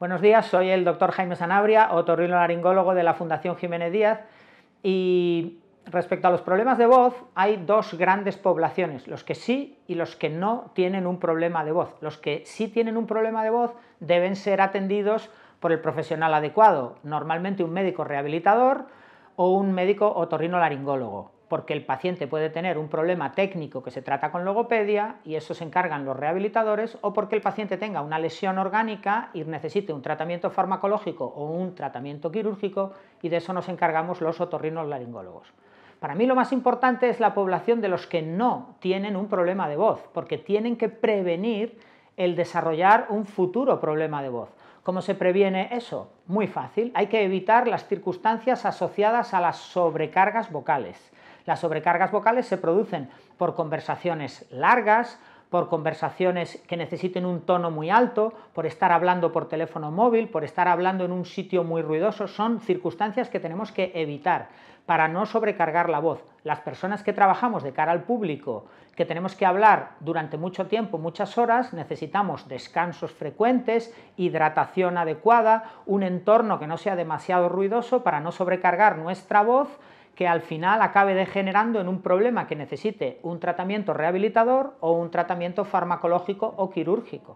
Buenos días, soy el doctor Jaime Sanabria, laringólogo de la Fundación Jiménez Díaz y respecto a los problemas de voz hay dos grandes poblaciones, los que sí y los que no tienen un problema de voz. Los que sí tienen un problema de voz deben ser atendidos por el profesional adecuado, normalmente un médico rehabilitador o un médico laringólogo porque el paciente puede tener un problema técnico que se trata con logopedia y eso se encargan los rehabilitadores, o porque el paciente tenga una lesión orgánica y necesite un tratamiento farmacológico o un tratamiento quirúrgico y de eso nos encargamos los otorrinos laringólogos. Para mí lo más importante es la población de los que no tienen un problema de voz, porque tienen que prevenir el desarrollar un futuro problema de voz. ¿Cómo se previene eso? Muy fácil, hay que evitar las circunstancias asociadas a las sobrecargas vocales las sobrecargas vocales se producen por conversaciones largas, por conversaciones que necesiten un tono muy alto, por estar hablando por teléfono móvil, por estar hablando en un sitio muy ruidoso, son circunstancias que tenemos que evitar para no sobrecargar la voz. Las personas que trabajamos de cara al público, que tenemos que hablar durante mucho tiempo, muchas horas, necesitamos descansos frecuentes, hidratación adecuada, un entorno que no sea demasiado ruidoso para no sobrecargar nuestra voz que al final acabe degenerando en un problema que necesite un tratamiento rehabilitador o un tratamiento farmacológico o quirúrgico.